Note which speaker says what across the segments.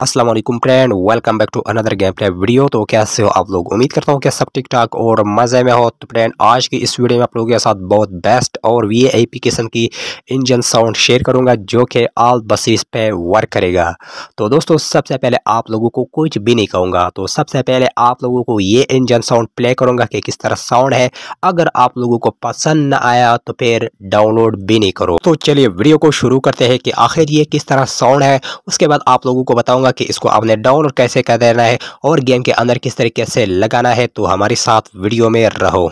Speaker 1: Aslam friend welcome back to another game play video तो कैसे हो आप लोग उम्मीद करता हूँ कि सब ठीक ठाक और मज़े में हो तो फ्रेंड आज की इस वीडियो में आप लोगों के साथ बहुत बेस्ट और वी ए पी किस्म की इंजन साउंड शेयर करूँगा जो कि आल बसीस पे वर्क करेगा तो दोस्तों सबसे पहले आप लोगों को कुछ भी नहीं कहूँगा तो सबसे पहले आप लोगों को ये इंजन साउंड प्ले करूँगा कि किस तरह साउंड है अगर आप लोगों को पसंद न आया तो फिर डाउनलोड भी नहीं करो तो चलिए वीडियो को शुरू करते हैं कि आखिर ये किस तरह साउंड है उसके बाद आप लोगों को बताऊँगा बताऊंगा कि इसको आपने डाउनलोड कैसे कर देना है और गेम के अंदर किस तरीके से लगाना है तो हमारे साथ वीडियो में रहो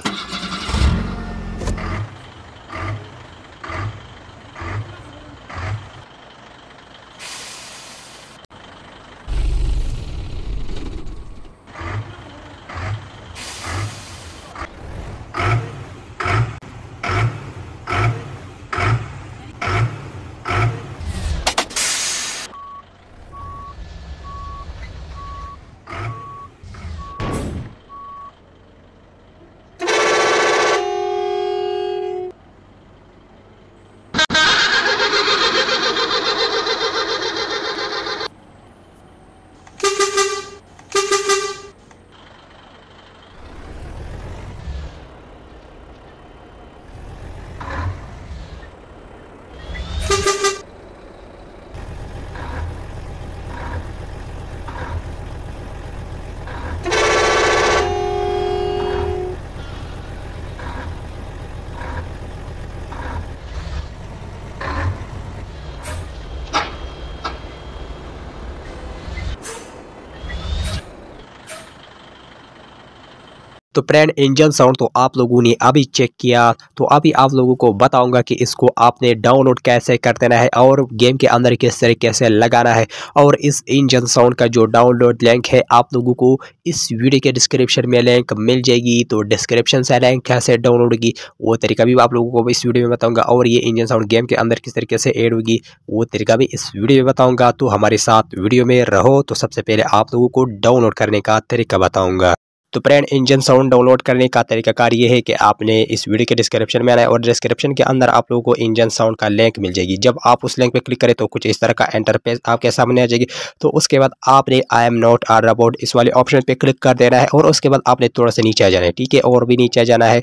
Speaker 1: तो फ्रेंड इंजन साउंड तो आप लोगों ने अभी चेक किया तो अभी आप लोगों को बताऊंगा कि इसको आपने डाउनलोड कैसे कर देना है और गेम के अंदर किस तरीके से लगाना है और इस इंजन साउंड का जो डाउनलोड लिंक है आप लोगों को इस वीडियो के डिस्क्रिप्शन में लिंक मिल जाएगी तो डिस्क्रिप्शन से लिंक कैसे डाउनलोड होगी वो तरीका भी आप लोगों को इस वीडियो में बताऊँगा और ये इंजन साउंड गेम के अंदर किस तरीके से एड होगी वो तरीका भी इस वीडियो में बताऊँगा तो हमारे साथ वीडियो में रहो तो सबसे पहले आप लोगों को डाउनलोड करने का तरीका बताऊँगा तो प्रैंड इंजन साउंड डाउनलोड करने का तरीका कार ये है कि आपने इस वीडियो के डिस्क्रिप्शन में आना है और डिस्क्रिप्शन के अंदर आप लोगों को इंजन साउंड का लिंक मिल जाएगी जब आप उस लिंक पर क्लिक करें तो कुछ इस तरह का इंटरफेस आपके सामने आ जाएगी तो उसके बाद आपने I am not are robot इस वाले ऑप्शन पर क्लिक कर देना है और उसके बाद आपने थोड़ा सा नीचे आ जाना है ठीक है और भी नीचे आ जाना है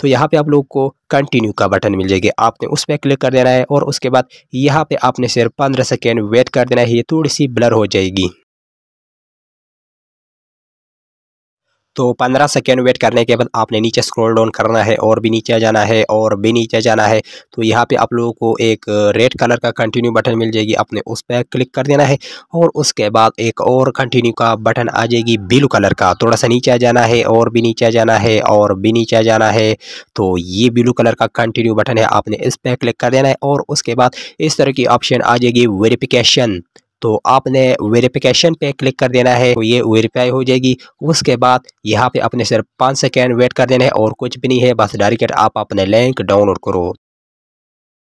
Speaker 1: तो यहाँ पर आप लोग को कंटिन्यू का बटन मिल जाएगी आपने उस पर क्लिक कर देना है और उसके बाद यहाँ पर आपने सिर्फ पंद्रह सेकेंड वेट कर देना है ये थोड़ी सी ब्लर हो जाएगी तो 15 सेकेंड वेट करने के बाद आपने नीचे स्क्रॉल डाउन करना है और भी नीचे जाना है और भी नीचे जाना है तो यहाँ पे आप लोगों को एक रेड कलर का कंटिन्यू बटन मिल जाएगी आपने उस पर क्लिक कर देना है और उसके बाद एक और कंटिन्यू का बटन आ जाएगी ब्लू कलर का थोड़ा सा नीचे जाना है और भी नीचे जाना है और भी नीचे जाना है तो ये ब्लू कलर का कंटिन्यू बटन है आपने इस पर क्लिक कर देना है और उसके बाद इस तरह की ऑप्शन आ जाएगी वेरिफिकेशन तो आपने वेरिफिकेशन पे क्लिक कर देना है तो ये वेरीफाई हो जाएगी उसके बाद यहाँ पे अपने सिर्फ पाँच सेकेंड वेट कर देना है और कुछ भी नहीं है बस डायरेक्ट आप अपने लिंक डाउनलोड करो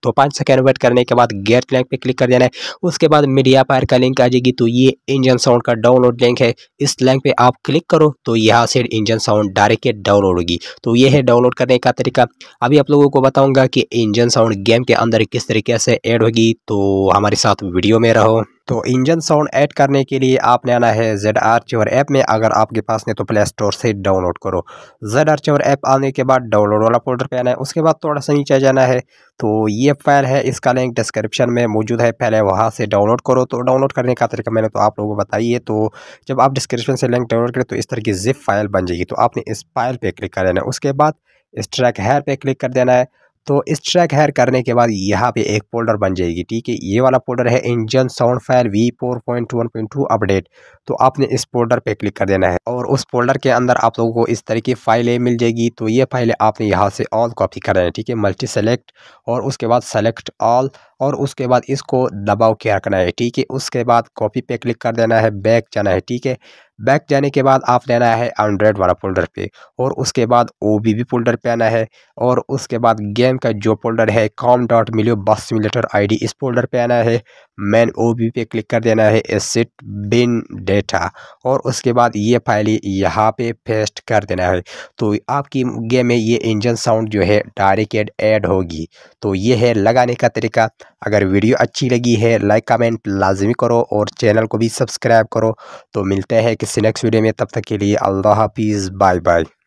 Speaker 1: तो पाँच सेकेंड वेट करने के बाद गेट लिंक पे क्लिक कर देना है उसके बाद मीडिया पायर का लिंक आ जाएगी तो ये इंजन साउंड का डाउनलोड लिंक है इस लिंक पे आप क्लिक करो तो यहाँ से इंजन साउंड डायरेक्ट डाउनलोड होगी तो ये है डाउनलोड करने का तरीका अभी आप लोगों को बताऊंगा कि इंजन साउंड गेम के अंदर किस तरीके से एड होगी तो हमारे साथ वीडियो में रहो तो इंजन साउंड ऐड करने के लिए आपने आना है जेड आर चेवर ऐप में अगर आपके पास नहीं तो प्ले स्टोर से डाउनलोड करो जेड आर चेवर ऐप आने के बाद डाउनलोड वाला फोल्डर पे आना है उसके बाद थोड़ा सा नीचे जाना है तो ये फाइल है इसका लिंक डिस्क्रिप्शन में मौजूद है पहले वहाँ से डाउनलोड करो तो डाउनलोड करने का तरीका मैंने तो आप लोगों को बताइए तो जब आप डिस्क्रिप्शन से लिंक डाउनलोड करें तो इस तरह की जिप फाइल बन जाएगी तो आपने इस फाइल पर क्लिक कर लेना है उसके बाद इस ट्रैक हेयर पर क्लिक कर देना है तो इस ट्रैक हैर करने के बाद यहाँ पे एक पोल्डर बन जाएगी ठीक है ये वाला पोल्डर है engine sound file V four point one point two update तो आपने इस पोल्डर पे क्लिक कर देना है और उस पोल्डर के अंदर आप लोगों को इस तरह की फाइलें मिल जाएगी तो ये फाइलें आपने यहाँ से ऑल कॉपी कर देना है ठीक है मल्टी सेलेक्ट और उसके बाद सेलेक्ट ऑल और उसके बाद इसको दबाव के रखना है ठीक है उसके बाद कॉपी पे क्लिक कर देना है बैक जाना है ठीक है बैक जाने के बाद आप लेना है एंड्रॉयड वाला फोल्डर पे और उसके बाद ओ बी बी फोल्डर पे आना है और उसके बाद गेम का जो फोल्डर है कॉम डॉट मिलियो बस सिमुलेटर डी इस फोल्डर पे आना है मैन ओ बी पे क्लिक कर देना है एसिट बिन डेटा और उसके बाद ये फाइल यहाँ पे पेस्ट कर देना है तो आपकी गेम में ये इंजन साउंड जो है डायरेक्ट ऐड होगी तो ये है लगाने का तरीका अगर वीडियो अच्छी लगी है लाइक कमेंट लाजमी करो और चैनल को भी सब्सक्राइब करो तो मिलते हैं किसी नेक्स्ट वीडियो में तब तक के लिए अल्लाह हाफिज़ बाय बाय